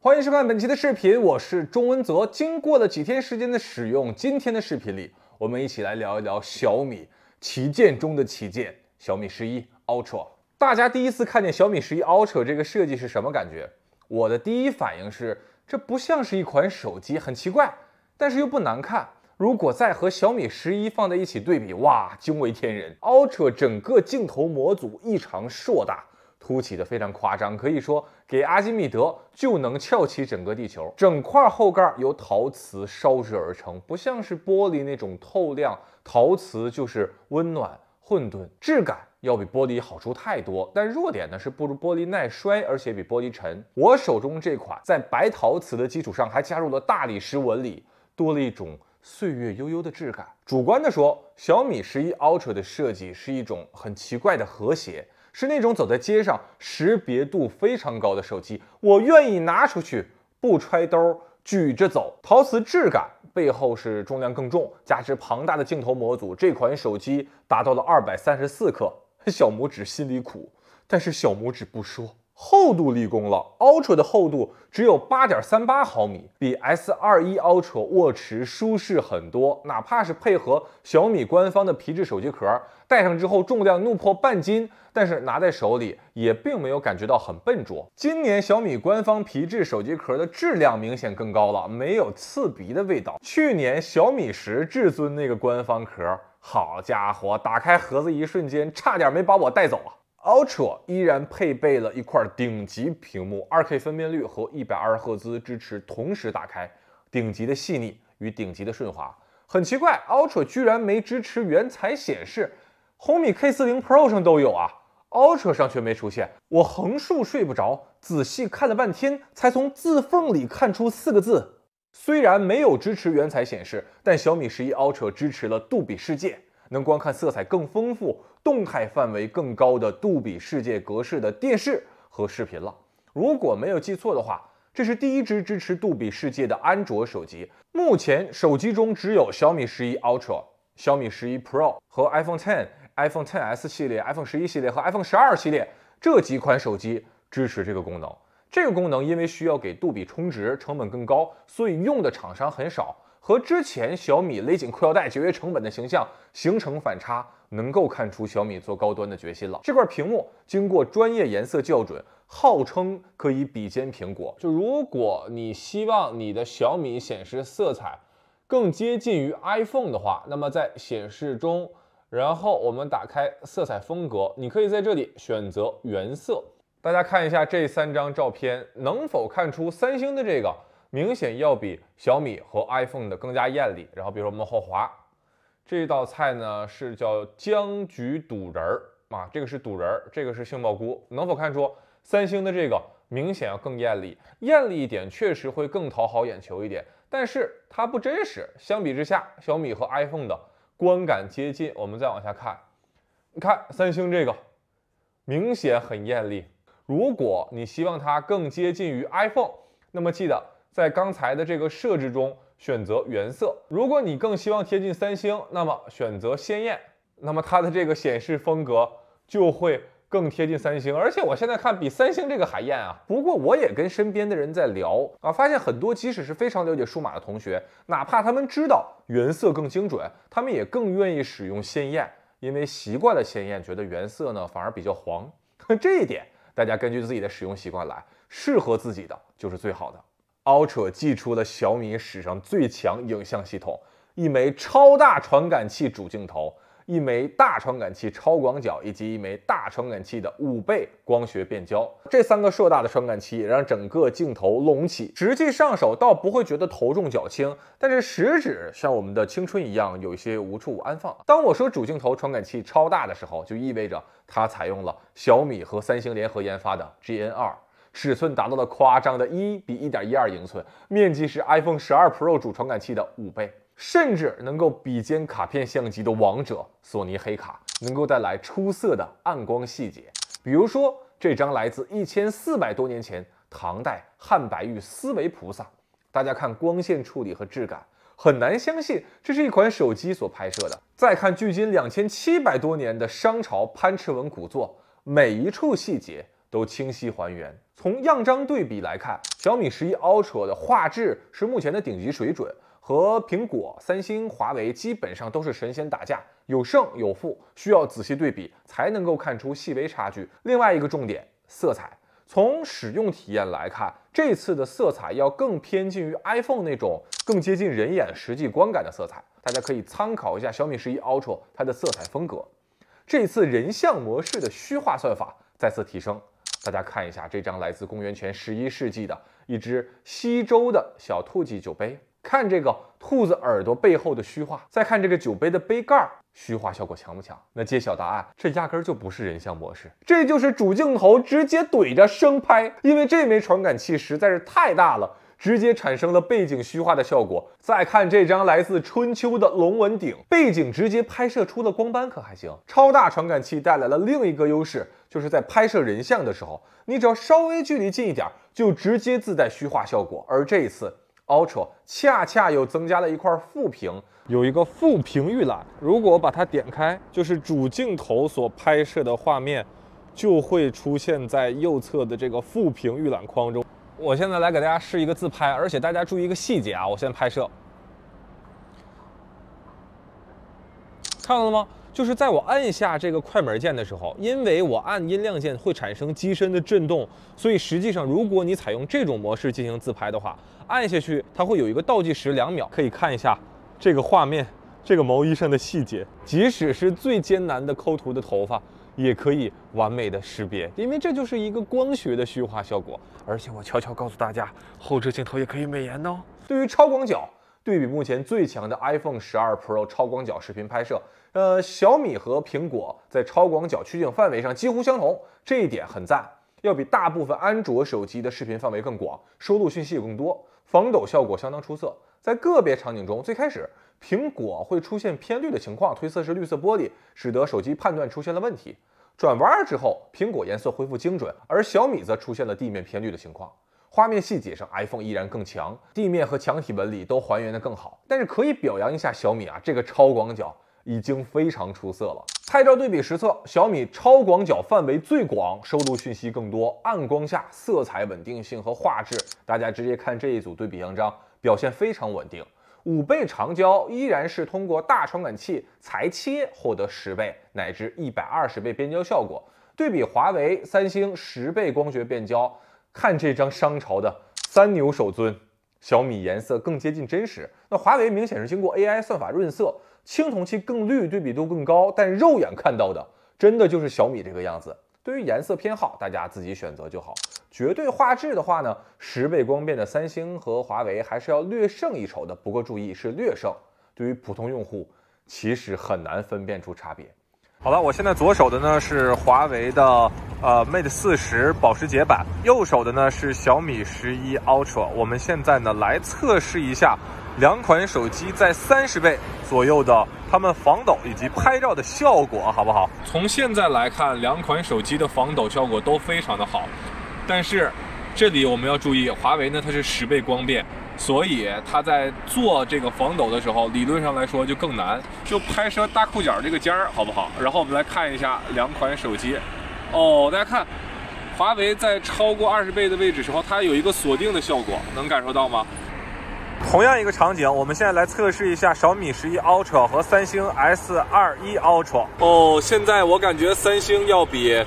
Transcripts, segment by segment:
欢迎收看本期的视频，我是钟文泽。经过了几天时间的使用，今天的视频里，我们一起来聊一聊小米旗舰中的旗舰——小米十一 Ultra。大家第一次看见小米十一 Ultra 这个设计是什么感觉？我的第一反应是，这不像是一款手机，很奇怪，但是又不难看。如果再和小米十一放在一起对比，哇，惊为天人！Ultra 整个镜头模组异常硕大。凸起的非常夸张，可以说给阿基米德就能翘起整个地球。整块后盖由陶瓷烧制而成，不像是玻璃那种透亮，陶瓷就是温暖、混沌质感，要比玻璃好处太多。但弱点呢是不如玻璃耐摔，而且比玻璃沉。我手中这款在白陶瓷的基础上还加入了大理石纹理，多了一种岁月悠悠的质感。主观的说，小米十一 Ultra 的设计是一种很奇怪的和谐。是那种走在街上识别度非常高的手机，我愿意拿出去不揣兜，举着走。陶瓷质感背后是重量更重，加之庞大的镜头模组，这款手机达到了二百三十四克。小拇指心里苦，但是小拇指不说。厚度立功了，Ultra 的厚度只有八点三八毫米，比 S 二一 Ultra 握持舒适很多。哪怕是配合小米官方的皮质手机壳，戴上之后重量怒破半斤，但是拿在手里也并没有感觉到很笨拙。今年小米官方皮质手机壳的质量明显更高了，没有刺鼻的味道。去年小米十至尊那个官方壳，好家伙，打开盒子一瞬间差点没把我带走啊！Ultra 依然配备了一块顶级屏幕，2K 分辨率和120赫兹支持同时打开，顶级的细腻与顶级的顺滑。很奇怪，Ultra 居然没支持原彩显示，红米 K40 Pro 上都有啊，Ultra 上却没出现。我横竖睡不着，仔细看了半天，才从字缝里看出四个字：虽然没有支持原彩显示，但小米十一 Ultra 支持了杜比视界。能观看色彩更丰富、动态范围更高的杜比世界格式的电视和视频了。如果没有记错的话，这是第一支支持杜比世界的安卓手机。目前手机中只有小米十一 Ultra、小米十一 Pro 和 iPhone 10、iPhone 10s 系列、iPhone 十一系列和 iPhone 十二系列这几款手机支持这个功能。这个功能因为需要给杜比充值，成本更高，所以用的厂商很少。和之前小米勒紧裤腰带节约成本的形象形成反差，能够看出小米做高端的决心了。这块屏幕经过专业颜色校准，号称可以比肩苹果。就如果你希望你的小米显示色彩更接近于 iPhone 的话，那么在显示中，然后我们打开色彩风格，你可以在这里选择原色。大家看一下这三张照片，能否看出三星的这个？明显要比小米和 iPhone 的更加艳丽。然后，比如说我们后滑这道菜呢，是叫姜局肚仁儿啊，这个是肚仁儿，这个是杏鲍菇。能否看出三星的这个明显要更艳丽？艳丽一点确实会更讨好眼球一点，但是它不真实。相比之下，小米和 iPhone 的观感接近。我们再往下看，你看三星这个明显很艳丽。如果你希望它更接近于 iPhone，那么记得。在刚才的这个设置中，选择原色。如果你更希望贴近三星，那么选择鲜艳，那么它的这个显示风格就会更贴近三星。而且我现在看比三星这个还艳啊，不过我也跟身边的人在聊啊，发现很多即使是非常了解数码的同学，哪怕他们知道原色更精准，他们也更愿意使用鲜艳，因为习惯了鲜艳，觉得原色呢反而比较黄。这一点大家根据自己的使用习惯来，适合自己的就是最好的。Ultra 寄出了小米史上最强影像系统，一枚超大传感器主镜头，一枚大传感器超广角，以及一枚大传感器的五倍光学变焦。这三个硕大的传感器让整个镜头隆起，实际上手倒不会觉得头重脚轻，但是食指像我们的青春一样有些无处安放。当我说主镜头传感器超大的时候，就意味着它采用了小米和三星联合研发的 g n 二。尺寸达到了夸张的一比一点一二英寸，面积是 iPhone 十二 Pro 主传感器的五倍，甚至能够比肩卡片相机的王者索尼黑卡，能够带来出色的暗光细节。比如说这张来自一千四百多年前唐代汉白玉思维菩萨，大家看光线处理和质感，很难相信这是一款手机所拍摄的。再看距今两千七百多年的商朝潘池文古作，每一处细节都清晰还原。从样张对比来看，小米十一 Ultra 的画质是目前的顶级水准，和苹果、三星、华为基本上都是神仙打架，有胜有负，需要仔细对比才能够看出细微差距。另外一个重点，色彩。从使用体验来看，这次的色彩要更偏近于 iPhone 那种更接近人眼实际观感的色彩，大家可以参考一下小米十一 Ultra 它的色彩风格。这次人像模式的虚化算法再次提升。大家看一下这张来自公元前十一世纪的一只西周的小兔子酒杯，看这个兔子耳朵背后的虚化，再看这个酒杯的杯盖，虚化效果强不强？那揭晓答案，这压根儿就不是人像模式，这就是主镜头直接怼着生拍，因为这枚传感器实在是太大了。直接产生了背景虚化的效果。再看这张来自春秋的龙纹鼎，背景直接拍摄出的光斑，可还行。超大传感器带来了另一个优势，就是在拍摄人像的时候，你只要稍微距离近一点，就直接自带虚化效果。而这一次，Ultra 恰恰又增加了一块副屏，有一个副屏预览。如果把它点开，就是主镜头所拍摄的画面，就会出现在右侧的这个副屏预览框中。我现在来给大家试一个自拍，而且大家注意一个细节啊！我先拍摄，看到了吗？就是在我按下这个快门键的时候，因为我按音量键会产生机身的震动，所以实际上如果你采用这种模式进行自拍的话，按下去它会有一个倒计时两秒。可以看一下这个画面，这个毛衣上的细节，即使是最艰难的抠图的头发。也可以完美的识别，因为这就是一个光学的虚化效果。而且我悄悄告诉大家，后置镜头也可以美颜哦。对于超广角，对比目前最强的 iPhone 12 Pro 超广角视频拍摄，呃，小米和苹果在超广角取景范围上几乎相同，这一点很赞，要比大部分安卓手机的视频范围更广，收录讯息也更多，防抖效果相当出色。在个别场景中，最开始。苹果会出现偏绿的情况，推测是绿色玻璃使得手机判断出现了问题。转弯之后，苹果颜色恢复精准，而小米则出现了地面偏绿的情况。画面细节上，iPhone 依然更强，地面和墙体纹理都还原的更好。但是可以表扬一下小米啊，这个超广角已经非常出色了。拍照对比实测，小米超广角范围最广，收录讯息更多，暗光下色彩稳定性和画质，大家直接看这一组对比样张，表现非常稳定。五倍长焦依然是通过大传感器裁切获得十倍乃至一百二十倍变焦效果。对比华为、三星十倍光学变焦，看这张商朝的三牛首尊，小米颜色更接近真实。那华为明显是经过 AI 算法润色，青铜器更绿，对比度更高。但肉眼看到的真的就是小米这个样子。对于颜色偏好，大家自己选择就好。绝对画质的话呢，十倍光变的三星和华为还是要略胜一筹的。不过注意是略胜，对于普通用户其实很难分辨出差别。好了，我现在左手的呢是华为的呃 Mate 四十保时捷版，右手的呢是小米十一 Ultra。我们现在呢来测试一下两款手机在三十倍左右的它们防抖以及拍照的效果，好不好？从现在来看，两款手机的防抖效果都非常的好。但是，这里我们要注意，华为呢它是十倍光变，所以它在做这个防抖的时候，理论上来说就更难。就拍摄大裤脚这个尖儿，好不好？然后我们来看一下两款手机。哦，大家看，华为在超过二十倍的位置时候，它有一个锁定的效果，能感受到吗？同样一个场景，我们现在来测试一下小米十一 Ultra 和三星 s 二一 Ultra。哦，现在我感觉三星要比。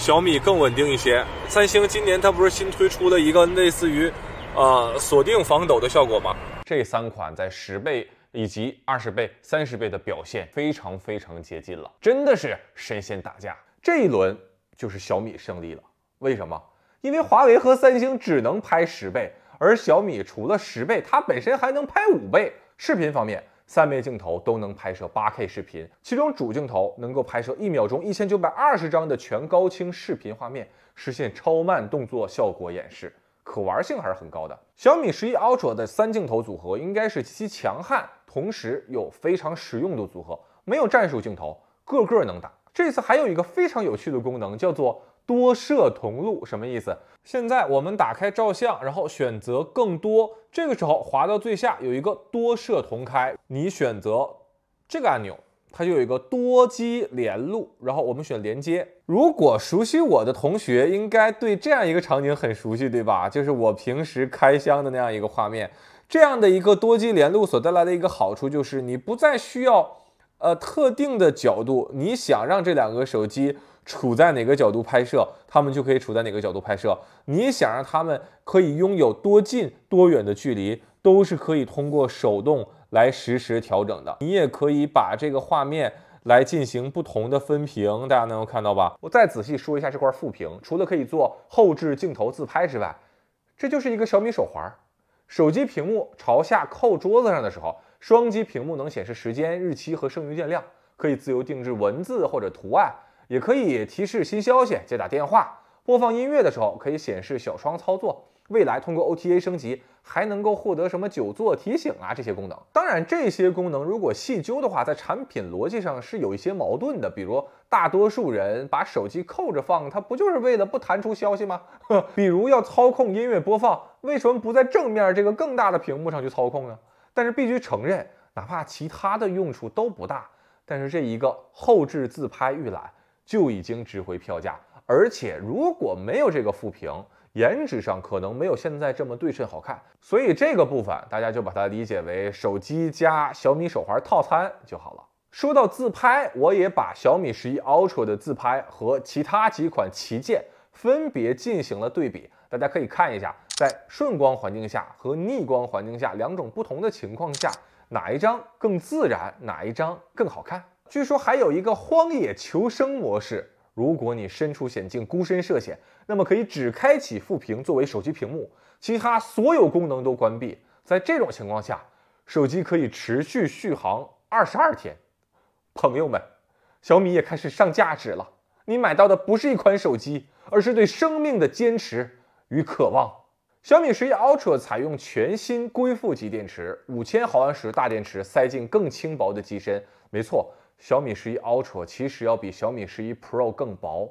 小米更稳定一些，三星今年它不是新推出的一个类似于，呃，锁定防抖的效果吗？这三款在十倍以及二十倍、三十倍的表现非常非常接近了，真的是神仙打架。这一轮就是小米胜利了，为什么？因为华为和三星只能拍十倍，而小米除了十倍，它本身还能拍五倍。视频方面。三枚镜头都能拍摄 8K 视频，其中主镜头能够拍摄一秒钟一千九百二十张的全高清视频画面，实现超慢动作效果演示，可玩性还是很高的。小米十一 Ultra 的三镜头组合应该是极其强悍，同时又非常实用的组合，没有战术镜头，个个能打。这次还有一个非常有趣的功能，叫做。多摄同录什么意思？现在我们打开照相，然后选择更多，这个时候滑到最下有一个多摄同开，你选择这个按钮，它就有一个多机联路，然后我们选连接。如果熟悉我的同学，应该对这样一个场景很熟悉，对吧？就是我平时开箱的那样一个画面。这样的一个多机联路所带来的一个好处，就是你不再需要呃特定的角度，你想让这两个手机。处在哪个角度拍摄，他们就可以处在哪个角度拍摄。你想让他们可以拥有多近多远的距离，都是可以通过手动来实时调整的。你也可以把这个画面来进行不同的分屏，大家能够看到吧？我再仔细说一下，这块副屏除了可以做后置镜头自拍之外，这就是一个小米手环。手机屏幕朝下扣桌子上的时候，双击屏幕能显示时间、日期和剩余电量，可以自由定制文字或者图案。也可以提示新消息、接打电话、播放音乐的时候可以显示小窗操作。未来通过 OTA 升级还能够获得什么久坐提醒啊这些功能。当然，这些功能如果细究的话，在产品逻辑上是有一些矛盾的。比如，大多数人把手机扣着放，它不就是为了不弹出消息吗？比如要操控音乐播放，为什么不在正面这个更大的屏幕上去操控呢？但是必须承认，哪怕其他的用处都不大，但是这一个后置自拍预览。就已经值回票价，而且如果没有这个副屏，颜值上可能没有现在这么对称好看。所以这个部分大家就把它理解为手机加小米手环套餐就好了。说到自拍，我也把小米十一 Ultra 的自拍和其他几款旗舰分别进行了对比，大家可以看一下，在顺光环境下和逆光环境下两种不同的情况下，哪一张更自然，哪一张更好看。据说还有一个荒野求生模式，如果你身处险境，孤身涉险，那么可以只开启副屏作为手机屏幕，其他所有功能都关闭。在这种情况下，手机可以持续续航二十二天。朋友们，小米也开始上价值了。你买到的不是一款手机，而是对生命的坚持与渴望。小米十一 Ultra 采用全新硅负极电池，五千毫安时大电池塞进更轻薄的机身，没错。小米十一 Ultra 其实要比小米十一 Pro 更薄。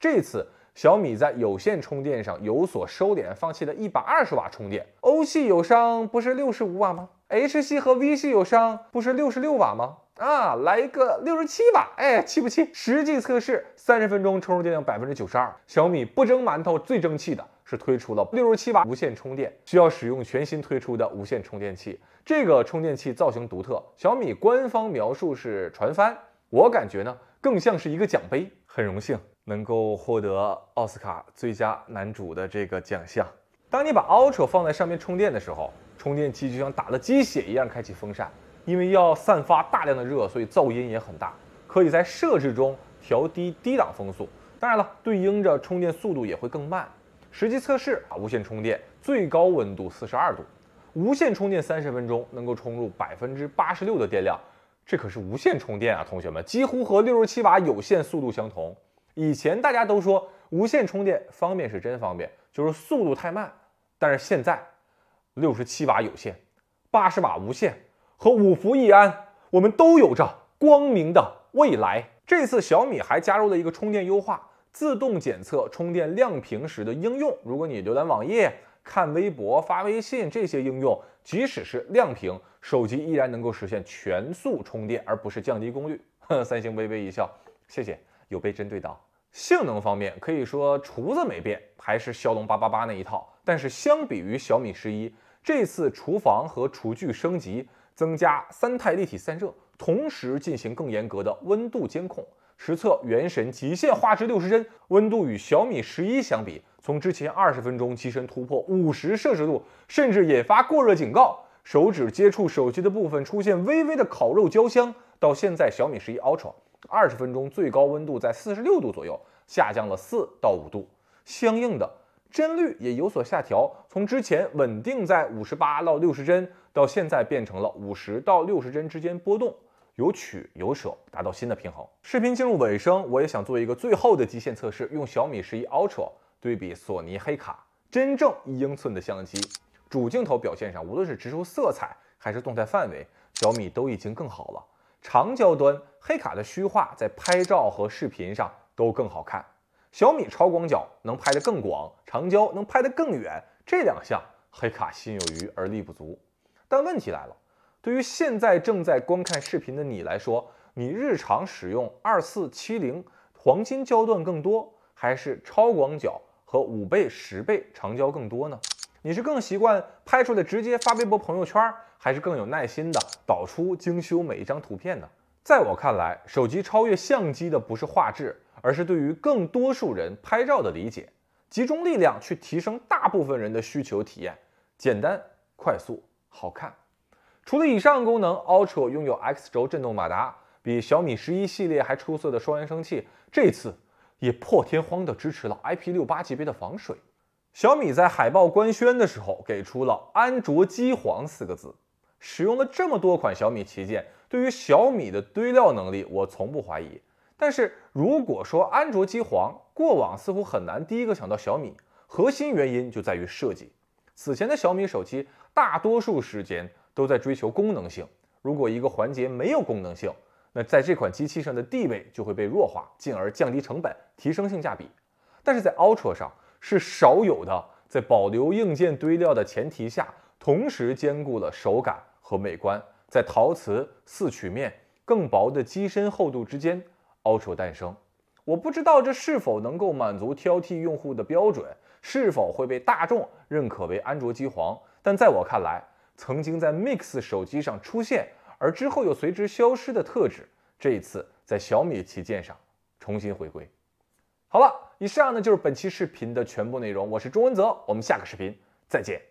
这次小米在有线充电上有所收敛，放弃了120瓦充电。O 系友商不是65瓦吗？H 系和 V 系友商不是66瓦吗？啊，来一个67瓦，哎，气不气？实际测试，三十分钟充入电量百分之九十二。小米不蒸馒头，最争气的。是推出了六十七瓦无线充电，需要使用全新推出的无线充电器。这个充电器造型独特，小米官方描述是船帆，我感觉呢更像是一个奖杯。很荣幸能够获得奥斯卡最佳男主的这个奖项。当你把 Ultra 放在上面充电的时候，充电器就像打了鸡血一样开启风扇，因为要散发大量的热，所以噪音也很大。可以在设置中调低低档风速，当然了，对应着充电速度也会更慢。实际测试啊，无线充电最高温度四十二度，无线充电三十分钟能够充入百分之八十六的电量，这可是无线充电啊！同学们几乎和六十七瓦有线速度相同。以前大家都说无线充电方便是真方便，就是速度太慢。但是现在，六十七瓦有线、八十瓦无线和五伏一安，我们都有着光明的未来。这次小米还加入了一个充电优化。自动检测充电亮屏时的应用，如果你浏览网页、看微博、发微信这些应用，即使是亮屏，手机依然能够实现全速充电，而不是降低功率。三星微微一笑，谢谢，有被针对到。性能方面可以说厨子没变，还是骁龙八八八那一套，但是相比于小米十一，这次厨房和厨具升级，增加三态立体散热，同时进行更严格的温度监控。实测《原神》极限画质六十帧，温度与小米十一相比，从之前二十分钟机身突破五十摄氏度，甚至引发过热警告，手指接触手机的部分出现微微的烤肉焦香。到现在，小米十一 Ultra 二十分钟最高温度在四十六度左右，下降了四到五度，相应的帧率也有所下调，从之前稳定在五十八到六十帧，到现在变成了五十到六十帧之间波动。有取有舍，达到新的平衡。视频进入尾声，我也想做一个最后的极限测试，用小米十一 Ultra 对比索尼黑卡，真正一英寸的相机。主镜头表现上，无论是直出色彩还是动态范围，小米都已经更好了。长焦端，黑卡的虚化在拍照和视频上都更好看。小米超广角能拍得更广，长焦能拍得更远，这两项黑卡心有余而力不足。但问题来了。对于现在正在观看视频的你来说，你日常使用二四七零黄金焦段更多，还是超广角和五倍、十倍长焦更多呢？你是更习惯拍出来直接发微博、朋友圈，还是更有耐心的导出精修每一张图片呢？在我看来，手机超越相机的不是画质，而是对于更多数人拍照的理解，集中力量去提升大部分人的需求体验，简单、快速、好看。除了以上功能，Ultra 拥有 X 轴振动马达，比小米十一系列还出色的双扬声器，这次也破天荒地支持了 IP68 级别的防水。小米在海报官宣的时候，给出了“安卓机皇”四个字，使用了这么多款小米旗舰，对于小米的堆料能力，我从不怀疑。但是如果说安卓机皇，过往似乎很难第一个想到小米，核心原因就在于设计。此前的小米手机，大多数时间。都在追求功能性。如果一个环节没有功能性，那在这款机器上的地位就会被弱化，进而降低成本，提升性价比。但是在 Ultra 上是少有的，在保留硬件堆料的前提下，同时兼顾了手感和美观，在陶瓷四曲面更薄的机身厚度之间，Ultra 诞生。我不知道这是否能够满足挑剔用户的标准，是否会被大众认可为安卓机皇。但在我看来，曾经在 Mix 手机上出现，而之后又随之消失的特质，这一次在小米旗舰上重新回归。好了，以上呢就是本期视频的全部内容。我是钟文泽，我们下个视频再见。